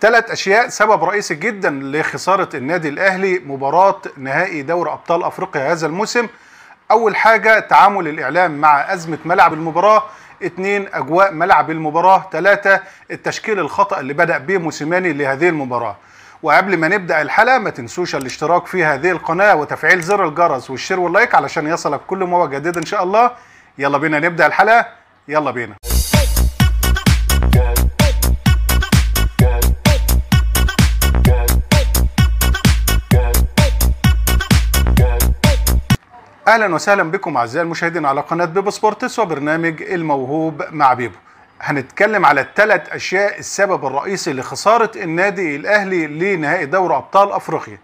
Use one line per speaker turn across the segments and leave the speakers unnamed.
ثلاث اشياء سبب رئيسي جدا لخساره النادي الاهلي مباراه نهائي دوري ابطال افريقيا هذا الموسم اول حاجه تعامل الاعلام مع ازمه ملعب المباراه اثنين اجواء ملعب المباراه ثلاثة التشكيل الخطا اللي بدا به موسيماني لهذه المباراه وقبل ما نبدا الحلقه ما تنسوش الاشتراك في هذه القناه وتفعيل زر الجرس والشير واللايك علشان يصلك كل ما هو جديد ان شاء الله يلا بينا نبدا الحلقه يلا بينا اهلا وسهلا بكم اعزائي المشاهدين على قناه بيبو سبورتس وبرنامج الموهوب مع بيبو هنتكلم على الثلاث اشياء السبب الرئيسي لخساره النادي الاهلي لنهائي دوري ابطال افريقيا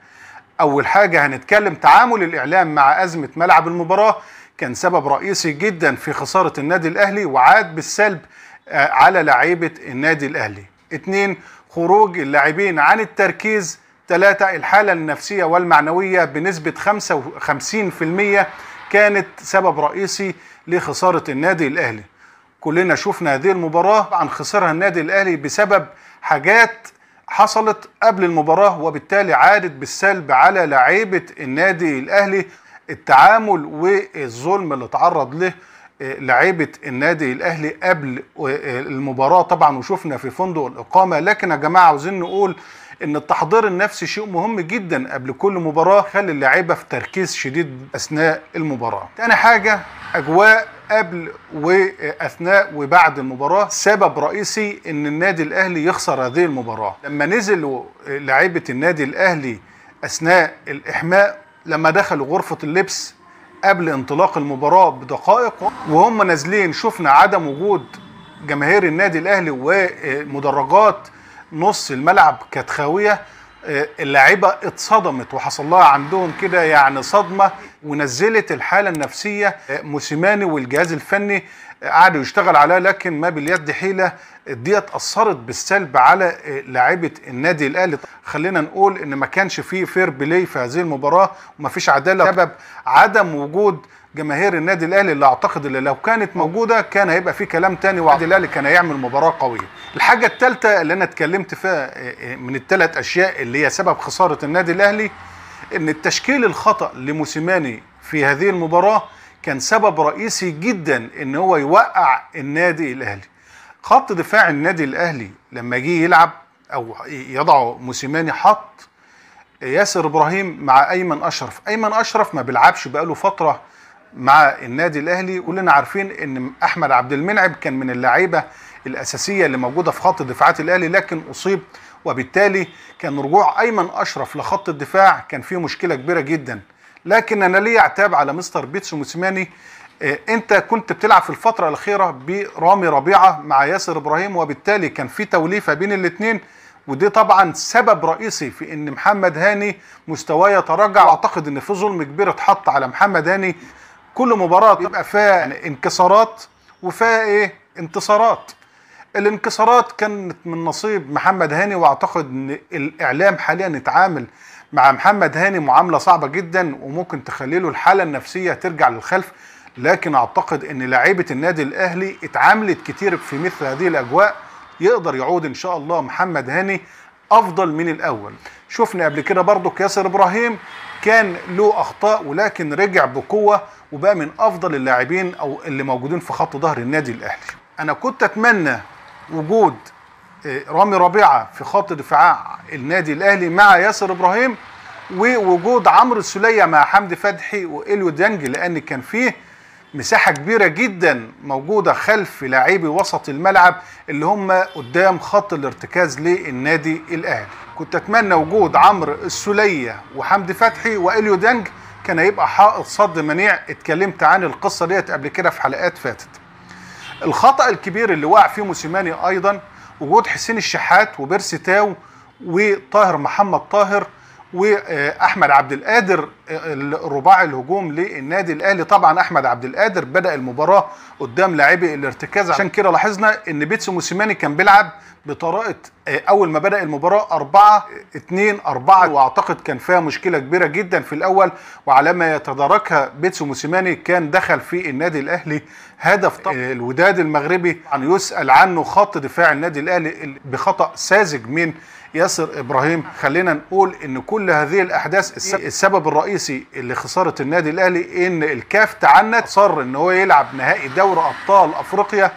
اول حاجه هنتكلم تعامل الاعلام مع ازمه ملعب المباراه كان سبب رئيسي جدا في خساره النادي الاهلي وعاد بالسلب آه، على لعيبه النادي الاهلي اثنين خروج اللاعبين عن التركيز ثلاثة الحالة النفسية والمعنوية بنسبة 55% كانت سبب رئيسي لخسارة النادي الأهلي كلنا شفنا هذه المباراة عن خسارها النادي الأهلي بسبب حاجات حصلت قبل المباراة وبالتالي عادت بالسلب على لعيبة النادي الأهلي التعامل والظلم اللي تعرض له آه، لعيبة النادي الأهلي قبل آه، المباراة طبعا وشفنا في فندق الإقامة لكن يا جماعة عاوزين نقول ان التحضير النفسي شيء مهم جدا قبل كل مباراه خلي اللعيبه في تركيز شديد اثناء المباراه تاني حاجه اجواء قبل واثناء وبعد المباراه سبب رئيسي ان النادي الاهلي يخسر هذه المباراه لما نزلوا لعيبه النادي الاهلي اثناء الاحماء لما دخلوا غرفه اللبس قبل انطلاق المباراه بدقائق وهم نازلين شفنا عدم وجود جماهير النادي الاهلي ومدرجات نص الملعب كانت خاويه آه، اللاعيبه اتصدمت وحصل لها عندهم كده يعني صدمه ونزلت الحاله النفسيه آه، موسيماني والجهاز الفني آه، قعدوا يشتغل عليها لكن ما باليد حيله ديت اثرت بالسلب على لاعيبه النادي الاهلي خلينا نقول ان ما كانش فيه فير بلاي في هذه المباراه وما فيش عداله سبب عدم وجود جماهير النادي الاهلي اللي اعتقد اللي لو كانت موجوده كان هيبقى في كلام تاني والنادي الاهلي كان هيعمل مباراه قويه. الحاجه الثالثه اللي انا اتكلمت فيها آه، آه، من الثلاث اشياء اللي هي سبب خساره النادي الاهلي ان التشكيل الخطا لموسيماني في هذه المباراه كان سبب رئيسي جدا ان هو يوقع النادي الاهلي. خط دفاع النادي الاهلي لما جه يلعب او يضعه موسيماني حط ياسر ابراهيم مع ايمن اشرف، ايمن اشرف ما بيلعبش بقاله فتره مع النادي الاهلي كلنا عارفين ان احمد عبد المنعم كان من اللعيبه الاساسيه اللي موجوده في خط دفاعات الاهلي لكن اصيب وبالتالي كان رجوع ايمن اشرف لخط الدفاع كان فيه مشكله كبيره جدا لكن انا لي عتاب على مستر بيتسو موسيماني إيه، انت كنت بتلعب في الفتره الاخيره برامي ربيعه مع ياسر ابراهيم وبالتالي كان في توليفه بين الاثنين ودي طبعا سبب رئيسي في ان محمد هاني مستواه يتراجع اعتقد ان في ظلم كبير اتحط على محمد هاني كل مباراه بيبقى فيها يعني انكسارات وفيها ايه انتصارات الانكسارات كانت من نصيب محمد هاني واعتقد ان الاعلام حاليا يتعامل مع محمد هاني معامله صعبه جدا وممكن تخلي له الحاله النفسيه ترجع للخلف لكن اعتقد ان لعيبه النادي الاهلي اتعاملت كتير في مثل هذه الاجواء يقدر يعود ان شاء الله محمد هاني افضل من الاول شفنا قبل كده برضو كياسر ابراهيم كان له اخطاء ولكن رجع بقوه وبقى من افضل اللاعبين او اللي موجودين في خط ظهر النادي الاهلي انا كنت اتمنى وجود آه، رامي ربيعه في خط دفاع النادي الاهلي مع ياسر ابراهيم ووجود عمرو السوليه مع حمدي فتحي واليو ديانج لان كان فيه مساحه كبيره جدا موجوده خلف لاعبي وسط الملعب اللي هم قدام خط الارتكاز للنادي الاهلي كنت اتمنى وجود عمرو السوليه وحمدي فتحي واليو دانج كان هيبقى حائط صد منيع اتكلمت عن القصه ديت قبل كده في حلقات فاتت الخطا الكبير اللي وقع فيه موسيماني ايضا وجود حسين الشحات وبيرسي تاو وطاهر محمد طاهر واحمد عبد القادر الرباع الهجوم للنادي الاهلي طبعا احمد عبد القادر بدا المباراه قدام لاعبي الارتكاز عشان كده لاحظنا ان بيتسو موسيماني كان بيلعب بطريقه آه، اول ما بدا المباراه 4 2 4 واعتقد كان فيها مشكله كبيره جدا في الاول وعلى ما يتداركها بيتسو موسيماني كان دخل في النادي الاهلي هدف آه، الوداد المغربي عن يسال عنه خط دفاع النادي الاهلي بخطا ساذج من ياسر ابراهيم خلينا نقول ان كل هذه الاحداث السبب الرئيسي الرئيسي اللي خساره النادي الاهلي ان الكاف تعنت اصر ان هو يلعب نهائي دوري ابطال افريقيا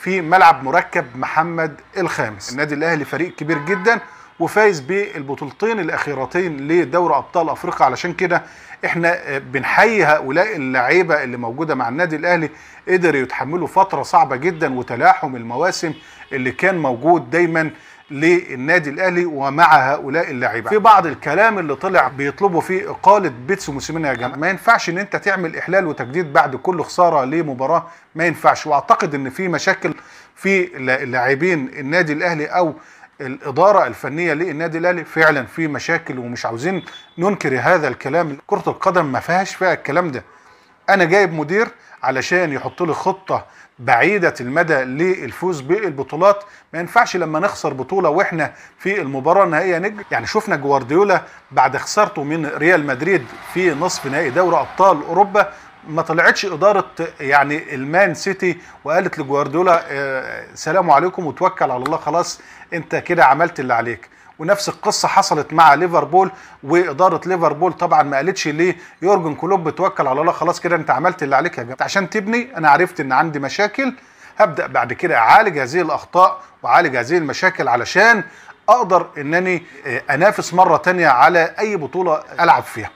في ملعب مركب محمد الخامس النادي الاهلي فريق كبير جدا وفايز بالبطولتين الاخيرتين لدوري ابطال افريقيا علشان كده احنا بنحيي هؤلاء اللعيبه اللي موجوده مع النادي الاهلي قدروا يتحملوا فتره صعبه جدا وتلاحم المواسم اللي كان موجود دايما للنادي الاهلي ومع هؤلاء اللاعبين في بعض الكلام اللي طلع بيطلبوا فيه اقاله بيتسو موسيماني يا جماعه ما ينفعش ان انت تعمل احلال وتجديد بعد كل خساره لمباراه ما ينفعش واعتقد ان في مشاكل في لاعبين النادي الاهلي او الاداره الفنيه للنادي الاهلي فعلا في مشاكل ومش عاوزين ننكر هذا الكلام كره القدم ما فيهاش فيها الكلام ده انا جايب مدير علشان يحط لي خطه بعيده المدى للفوز بالبطولات ما ينفعش لما نخسر بطوله واحنا في المباراه النهائيه نجم يعني شفنا جوارديولا بعد خسارته من ريال مدريد في نصف نهائي دوري ابطال اوروبا ما طلعتش اداره يعني المان سيتي وقالت لجوارديولا آه، سلام عليكم وتوكل على الله خلاص انت كده عملت اللي عليك ونفس القصه حصلت مع ليفربول واداره ليفربول طبعا ما قالتش ليه يورجن كلوب توكل على الله خلاص كده انت عملت اللي عليك يا جماعه عشان تبني انا عرفت ان عندي مشاكل هبدا بعد كده اعالج هذه الاخطاء واعالج هذه المشاكل علشان اقدر انني آه، انافس مره تانية على اي بطوله العب فيها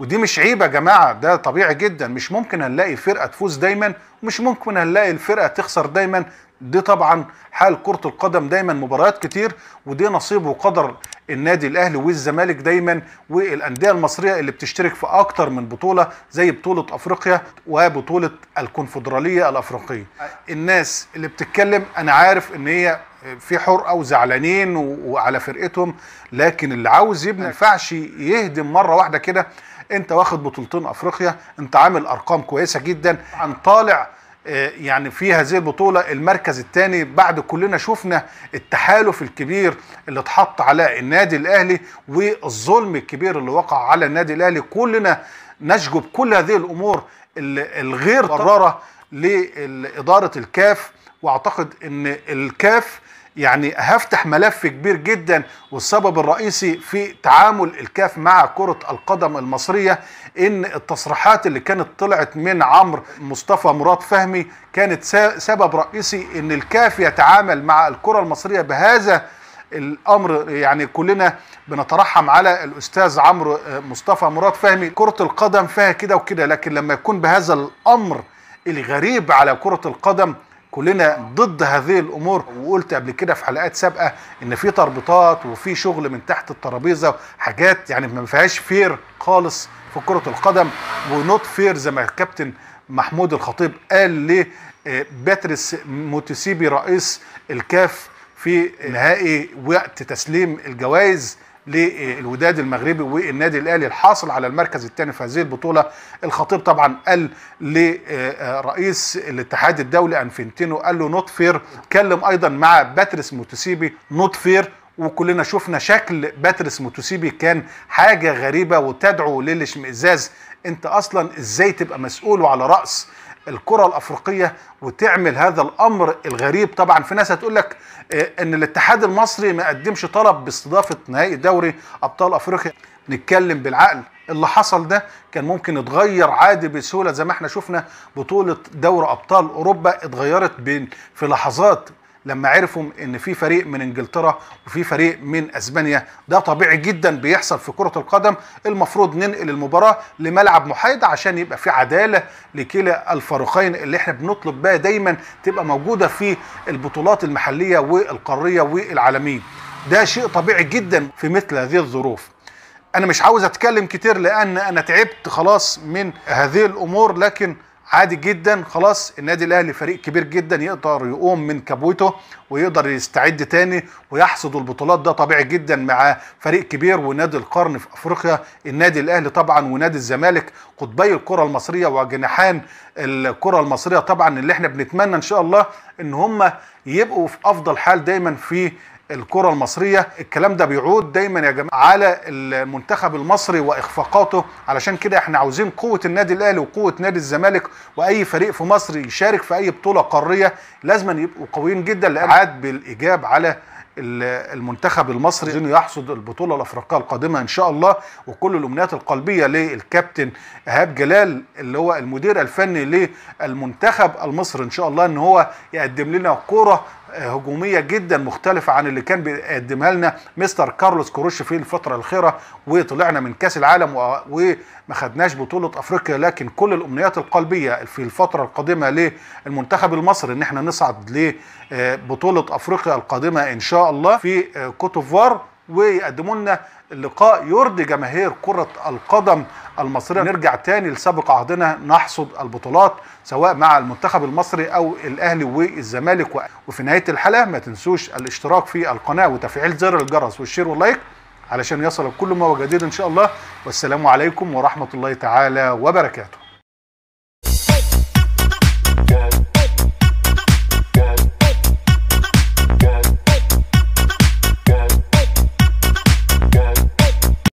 ودي مش عيبة يا جماعه ده طبيعي جدا مش ممكن هنلاقي فرقه تفوز دايما ومش ممكن هنلاقي الفرقه تخسر دايما دي طبعا حال كرة القدم دايما مباريات كتير ودي نصيب وقدر النادي الاهلي والزمالك دايما والانديه المصريه اللي بتشترك في اكتر من بطوله زي بطوله افريقيا وبطوله الكونفدراليه الافريقيه الناس اللي بتتكلم انا عارف ان هي في حرقه وزعلانين وعلى فرقتهم لكن اللي عاوز يبني ما أيوة. ينفعش يهدم مره واحده كده انت واخد بطولتين افريقيا انت عامل ارقام كويسه جدا عن طالع آه، يعني في هذه البطوله المركز الثاني بعد كلنا شفنا التحالف الكبير اللي اتحط على النادي الاهلي والظلم الكبير اللي وقع على النادي الاهلي كلنا نشجب كل هذه الامور الغير قراره لاداره الكاف واعتقد ان الكاف يعني هفتح ملف كبير جدا والسبب الرئيسي في تعامل الكاف مع كرة القدم المصرية ان التصريحات اللي كانت طلعت من عمرو مصطفى مراد فهمي كانت سبب رئيسي ان الكاف يتعامل مع الكرة المصرية بهذا الامر يعني كلنا بنترحم على الاستاذ عمرو آه، مصطفى مراد فهمي كرة القدم فيها كده وكده لكن لما يكون بهذا الامر الغريب على كرة القدم كلنا ضد هذه الامور وقلت قبل كده في حلقات سابقه ان في تربطات وفي شغل من تحت الترابيزه حاجات يعني ما فيهاش فير خالص في كره القدم ونوت فير زي ما الكابتن محمود الخطيب قال لباتريس آه، موتسيبي رئيس الكاف في نهائي وقت تسليم الجوائز للوداد المغربي والنادي الاهلي الحاصل على المركز الثاني في هذه البطوله الخطيب طبعا قال لرئيس الاتحاد الدولي انفنتينو قال له نوت فير اتكلم ايضا مع باتريس موتسيبي فير وكلنا شفنا شكل باتريس موتوسيبي كان حاجة غريبة وتدعو للاشمئزاز انت اصلا ازاي تبقى مسؤول وعلى رأس الكرة الأفريقية وتعمل هذا الأمر الغريب طبعا في ناس هتقول لك آه، إن الاتحاد المصري ما قدمش طلب باستضافة نهائي دوري أبطال أفريقيا نتكلم بالعقل اللي حصل ده كان ممكن يتغير عادي بسهولة زي ما احنا شفنا بطولة دوري أبطال أوروبا اتغيرت بين في لحظات لما عرفوا ان في فريق من انجلترا وفي فريق من اسبانيا ده طبيعي جدا بيحصل في كره القدم المفروض ننقل المباراه لملعب محايد عشان يبقى في عداله لكلا الفريقين اللي احنا بنطلب بها دايما تبقى موجوده في البطولات المحليه والقاريه والعالميه ده شيء طبيعي جدا في مثل هذه الظروف انا مش عاوز اتكلم كتير لان انا تعبت خلاص من هذه الامور لكن عادي جدا خلاص النادي الاهلي فريق كبير جدا يقدر يقوم من كبوته ويقدر يستعد تاني ويحصد البطولات ده طبيعي جدا مع فريق كبير ونادي القرن في افريقيا النادي الاهلي طبعا ونادي الزمالك قطبي الكره المصريه وجناحان الكره المصريه طبعا اللي احنا بنتمنى ان شاء الله ان هم يبقوا في افضل حال دايما في الكرة المصرية الكلام ده بيعود دايما يا جماعة على المنتخب المصري وإخفاقاته علشان كده احنا عاوزين قوة النادي الأهلي وقوة نادي الزمالك وأي فريق في مصر يشارك في أي بطولة قارية لازما يبقوا قويين جدا لأن عاد بالإيجاب على المنتخب المصري عايزين يحصد البطوله الافريقيه القادمه ان شاء الله وكل الامنيات القلبيه للكابتن ايهاب جلال اللي هو المدير الفني للمنتخب المصري ان شاء الله ان هو يقدم لنا كوره هجوميه جدا مختلفه عن اللي كان بيقدمها لنا مستر كارلوس كروش في الفتره الاخيره وطلعنا من كاس العالم وما خدناش بطوله افريقيا لكن كل الامنيات القلبيه في الفتره القادمه للمنتخب المصري ان احنا نصعد لبطوله افريقيا القادمه ان شاء الله في كوتوفوار ويقدموا لنا اللقاء يرضي جماهير كرة القدم المصرية نرجع تاني لسابق عهدنا نحصد البطولات سواء مع المنتخب المصري أو الأهلي والزمالك وفي نهاية الحلقة ما تنسوش الاشتراك في القناة وتفعيل زر الجرس والشير واللايك علشان يصل كل ما هو جديد إن شاء الله والسلام عليكم ورحمة الله تعالى وبركاته